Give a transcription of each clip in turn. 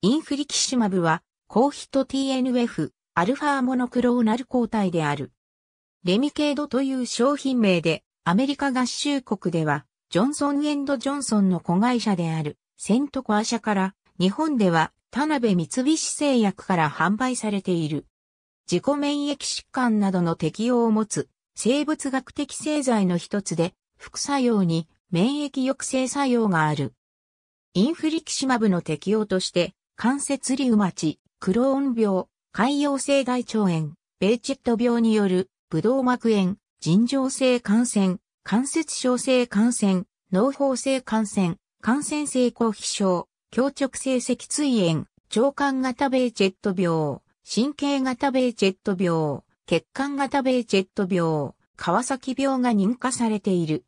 インフリキシマブは、高ヒト TNF、アルファモノクローナル抗体である。レミケードという商品名で、アメリカ合衆国では、ジョンソンジョンソンの子会社である、セントコア社から、日本では、田辺三菱製薬から販売されている。自己免疫疾患などの適用を持つ、生物学的製剤の一つで、副作用に免疫抑制作用がある。インフリキシマブの適用として、関節リウマチ、クローン病、潰瘍性大腸炎、ベーチェット病による、ブドウ膜炎、尋常性感染、関節症性感染、脳胞性感染、感染性抗皮症、強直性脊椎炎、腸管型ベーチェット病、神経型ベーチェット病、血管型ベーチェット病、川崎病が認可されている。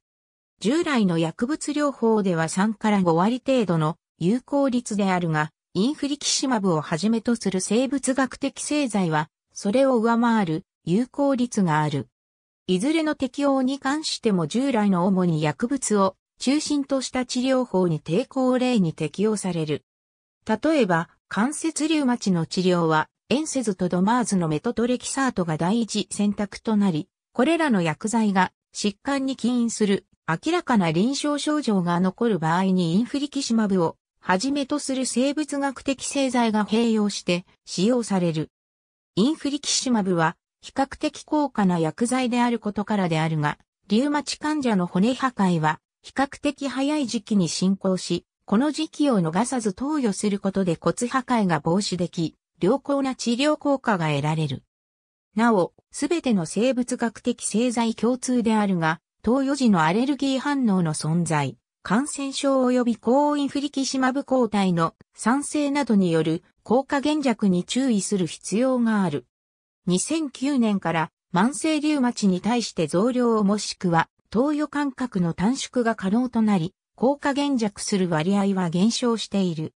従来の薬物療法では3から5割程度の有効率であるが、インフリキシマブをはじめとする生物学的製剤は、それを上回る有効率がある。いずれの適応に関しても従来の主に薬物を中心とした治療法に抵抗を例に適用される。例えば、関節リウマチの治療は、エンセズとドマーズのメトトレキサートが第一選択となり、これらの薬剤が疾患に起因する明らかな臨床症状が残る場合にインフリキシマブをはじめとする生物学的製剤が併用して使用される。インフリキシマブは比較的高価な薬剤であることからであるが、リウマチ患者の骨破壊は比較的早い時期に進行し、この時期を逃さず投与することで骨破壊が防止でき、良好な治療効果が得られる。なお、すべての生物学的製剤共通であるが、投与時のアレルギー反応の存在、感染症及び抗インフリキシマブ抗体の酸性などによる効果減弱に注意する必要がある。2009年から慢性リウマチに対して増量もしくは投与間隔の短縮が可能となり、効果減弱する割合は減少している。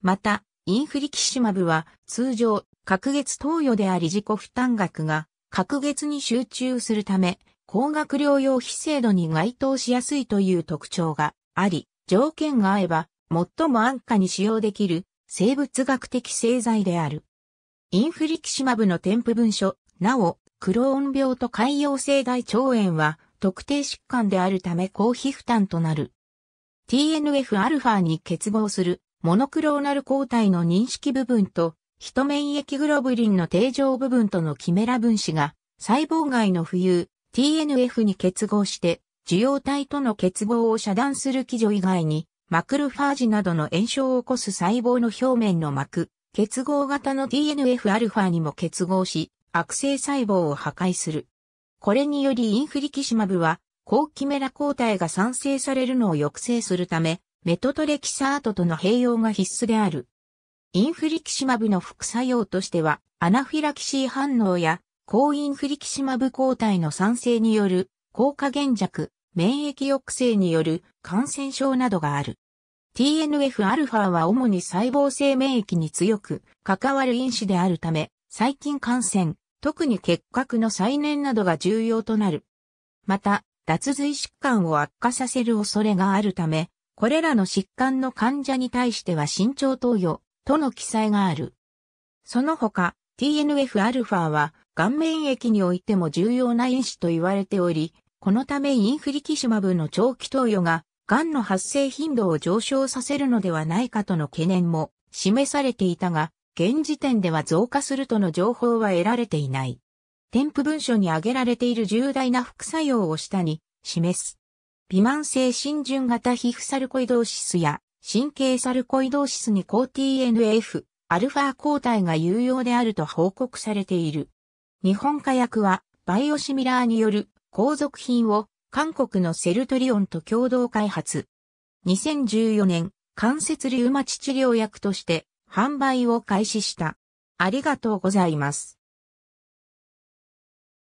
また、インフリキシマブは通常、隔月投与であり自己負担額が隔月に集中するため、高額療養費制度に該当しやすいという特徴があり、条件が合えば最も安価に使用できる生物学的製剤である。インフリキシマブの添付文書、なお、クローン病と潰瘍性大腸炎は特定疾患であるため公費負担となる。TNFα に結合するモノクローナル抗体の認識部分と、ヒト免疫グロブリンの定常部分とのキメラ分子が細胞外の浮遊、TNF に結合して、受容体との結合を遮断する基準以外に、マクロファージなどの炎症を起こす細胞の表面の膜、結合型の TNFα にも結合し、悪性細胞を破壊する。これによりインフリキシマブは、抗キメラ抗体が産生されるのを抑制するため、メトトレキサートとの併用が必須である。インフリキシマブの副作用としては、アナフィラキシー反応や抗インフリキシマブ抗体の産生による、効果減弱、免疫抑制による感染症などがある。TNFα は主に細胞性免疫に強く関わる因子であるため、細菌感染、特に結核の再燃などが重要となる。また、脱髄疾患を悪化させる恐れがあるため、これらの疾患の患者に対しては慎重投与との記載がある。その他、TNFα は顔面液においても重要な因子と言われており、このためインフリキシマブの長期投与が、癌の発生頻度を上昇させるのではないかとの懸念も示されていたが、現時点では増加するとの情報は得られていない。添付文書に挙げられている重大な副作用を下に示す。微慢性浸潤型皮膚サルコイドーシスや神経サルコイドーシスに抗 TNF、アルファ抗体が有用であると報告されている。日本火薬はバイオシミラーによる後続品を韓国のセルトリオンと共同開発。2014年、関節リウマチ治療薬として販売を開始した。ありがとうございます。